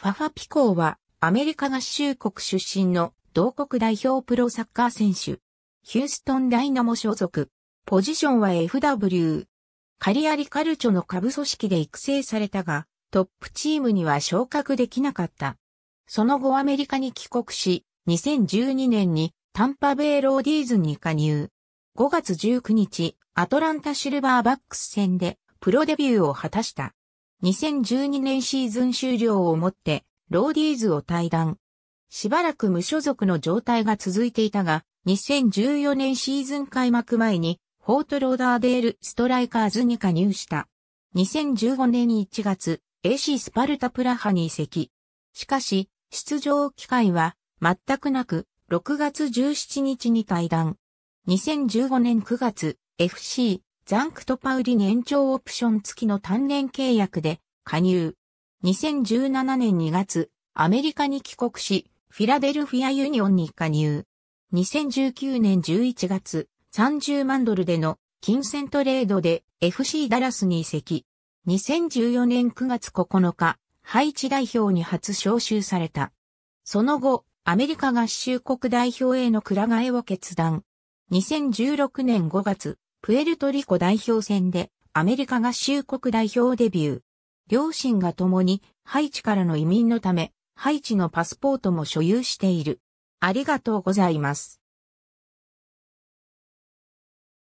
ファファピコーはアメリカ合衆国出身の同国代表プロサッカー選手。ヒューストンダイナモ所属。ポジションは FW。カリアリカルチョの下部組織で育成されたが、トップチームには昇格できなかった。その後アメリカに帰国し、2012年にタンパベイローディーズに加入。5月19日、アトランタシルバーバックス戦でプロデビューを果たした。2012年シーズン終了をもって、ローディーズを退団。しばらく無所属の状態が続いていたが、2014年シーズン開幕前に、フォートローダーデールストライカーズに加入した。2015年1月、AC スパルタプラハに移籍。しかし、出場機会は全くなく、6月17日に退団。2015年9月、FC ザンクトパウリ年長オプション付きの単年契約で加入。2017年2月、アメリカに帰国し、フィラデルフィアユニオンに加入。2019年11月、30万ドルでの金銭トレードで FC ダラスに移籍。2014年9月9日、ハイチ代表に初招集された。その後、アメリカ合衆国代表へのくら替えを決断。2016年5月、プエルトリコ代表戦でアメリカ合衆国代表デビュー。両親が共にハイチからの移民のため、ハイチのパスポートも所有している。ありがとうございます。